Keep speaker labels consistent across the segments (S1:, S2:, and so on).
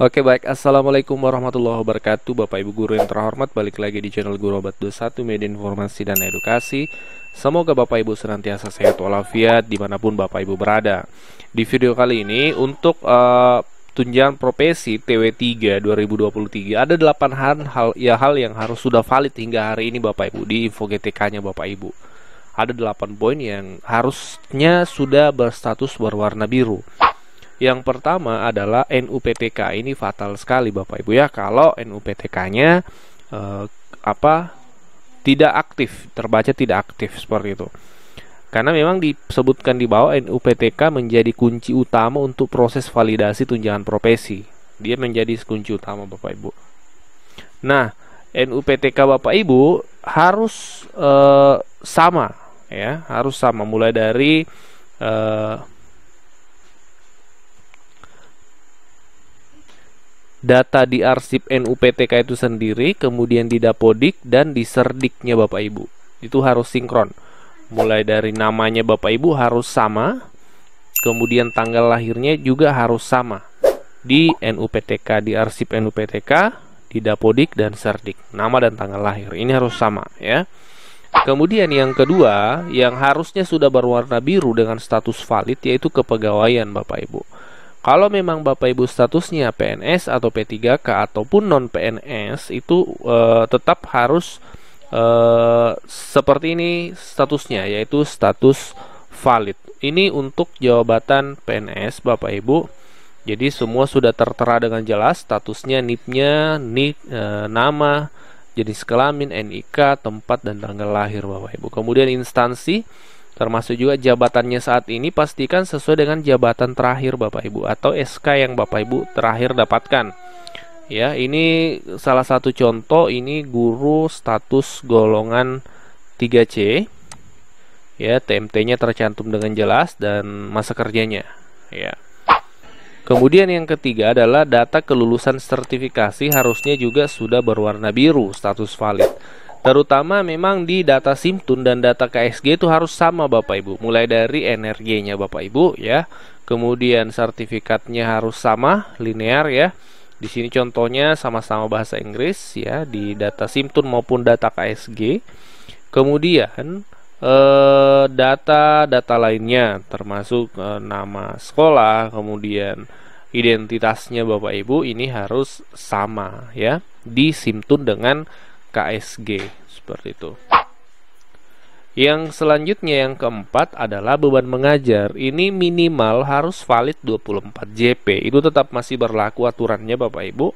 S1: Oke baik, Assalamualaikum warahmatullahi wabarakatuh Bapak Ibu Guru yang terhormat Balik lagi di channel Guru Obat 21 Media Informasi dan Edukasi Semoga Bapak Ibu senantiasa sehat walafiat Dimanapun Bapak Ibu berada Di video kali ini untuk uh, Tunjangan profesi TW3 2023 Ada 8 hal, hal, ya, hal yang harus sudah valid hingga hari ini Bapak Ibu Di info GTK-nya Bapak Ibu Ada 8 poin yang harusnya sudah berstatus berwarna biru yang pertama adalah NUPTK. Ini fatal sekali Bapak Ibu ya kalau NUPTK-nya eh, apa tidak aktif, terbaca tidak aktif seperti itu. Karena memang disebutkan di bawah NUPTK menjadi kunci utama untuk proses validasi tunjangan profesi. Dia menjadi kunci utama Bapak Ibu. Nah, NUPTK Bapak Ibu harus eh, sama ya, harus sama mulai dari eh, data di arsip NUPTK itu sendiri, kemudian di Dapodik dan di Serdiknya Bapak Ibu. Itu harus sinkron. Mulai dari namanya Bapak Ibu harus sama, kemudian tanggal lahirnya juga harus sama di NUPTK, di arsip NUPTK, di Dapodik dan Serdik. Nama dan tanggal lahir ini harus sama ya. Kemudian yang kedua, yang harusnya sudah berwarna biru dengan status valid yaitu kepegawaian Bapak Ibu. Kalau memang Bapak Ibu statusnya PNS atau P3K ataupun non PNS itu e, tetap harus e, seperti ini statusnya yaitu status valid. Ini untuk jawaban PNS Bapak Ibu. Jadi semua sudah tertera dengan jelas statusnya, NIP-nya, NIP e, nama, jenis kelamin, NIK, tempat dan tanggal lahir Bapak Ibu. Kemudian instansi Termasuk juga jabatannya saat ini pastikan sesuai dengan jabatan terakhir Bapak Ibu atau SK yang Bapak Ibu terakhir dapatkan. Ya, ini salah satu contoh ini guru status golongan 3C. Ya, TMT-nya tercantum dengan jelas dan masa kerjanya. Ya. Kemudian yang ketiga adalah data kelulusan sertifikasi harusnya juga sudah berwarna biru status valid. Terutama memang di data SIMTUN dan data KSG itu harus sama Bapak Ibu. Mulai dari energinya Bapak Ibu ya. Kemudian sertifikatnya harus sama, linear ya. Di sini contohnya sama-sama bahasa Inggris ya di data SIMTUN maupun data KSG. Kemudian eh, data-data eh, lainnya termasuk eh, nama sekolah, kemudian identitasnya Bapak Ibu ini harus sama ya di SIMTUN dengan KSG seperti itu. Yang selanjutnya yang keempat adalah beban mengajar. Ini minimal harus valid 24 JP. Itu tetap masih berlaku aturannya Bapak Ibu.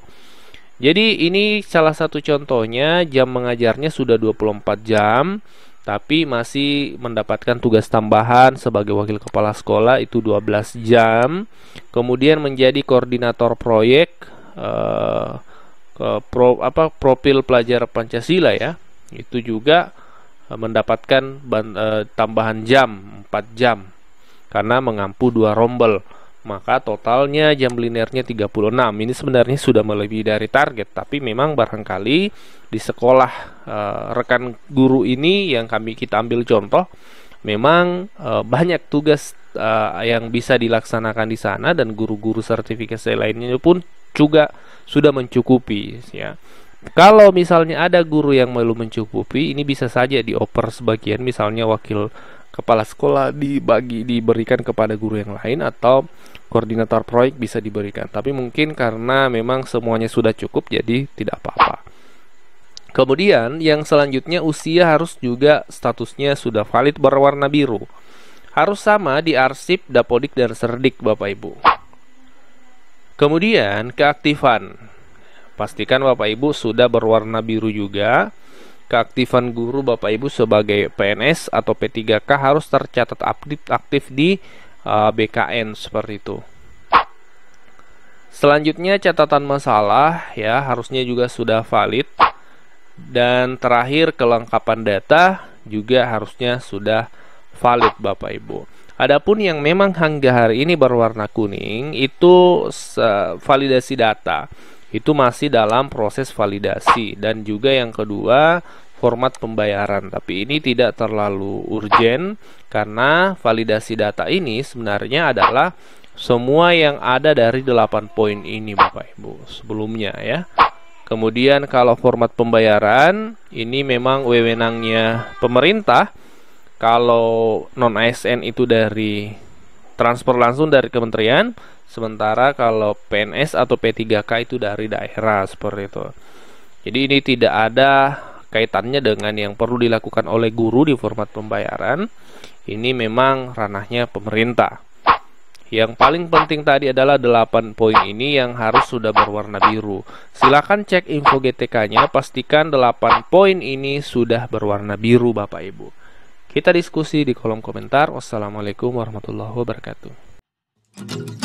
S1: Jadi ini salah satu contohnya jam mengajarnya sudah 24 jam tapi masih mendapatkan tugas tambahan sebagai wakil kepala sekolah itu 12 jam. Kemudian menjadi koordinator proyek eh, ke pro, apa profil pelajar Pancasila ya itu juga eh, mendapatkan ban, e, tambahan jam 4 jam karena mengampu dua rombel maka totalnya jam linernya 36 ini sebenarnya sudah melebihi dari target tapi memang barangkali di sekolah e, rekan guru ini yang kami kita ambil contoh memang e, banyak tugas uh, yang bisa dilaksanakan di sana dan guru-guru sertifikasi lainnya pun juga sudah mencukupi ya. Kalau misalnya ada guru yang belum mencukupi, ini bisa saja dioper sebagian misalnya wakil kepala sekolah dibagi diberikan kepada guru yang lain atau koordinator proyek bisa diberikan. Tapi mungkin karena memang semuanya sudah cukup jadi tidak apa-apa. Kemudian yang selanjutnya usia harus juga statusnya sudah valid berwarna biru. Harus sama di arsip, dapodik, dan serdik Bapak Ibu. Kemudian keaktifan. Pastikan Bapak Ibu sudah berwarna biru juga. Keaktifan guru Bapak Ibu sebagai PNS atau P3K harus tercatat aktif, aktif di uh, eh, BKN seperti itu. Selanjutnya catatan masalah ya harusnya juga sudah valid dan terakhir kelengkapan data juga harusnya sudah valid Bapak Ibu. Adapun yang memang hingga hari ini berwarna kuning itu validasi data. Itu masih dalam proses validasi dan juga yang kedua format pembayaran. Tapi ini tidak terlalu urgent karena validasi data ini sebenarnya adalah semua yang ada dari 8 poin ini Bapak Ibu sebelumnya ya. Kemudian kalau format pembayaran ini memang wewenangnya pemerintah kalau non ASN itu dari transfer langsung dari kementerian, sementara kalau PNS atau P3K itu dari daerah seperti itu. Jadi ini tidak ada kaitannya dengan yang perlu dilakukan oleh guru di format pembayaran. Ini memang ranahnya pemerintah. Yang paling penting tadi adalah 8 poin ini yang harus sudah berwarna biru. Silakan cek info GTK-nya, pastikan 8 poin ini sudah berwarna biru Bapak Ibu. Kita diskusi di kolom komentar. Wassalamualaikum warahmatullahi wabarakatuh.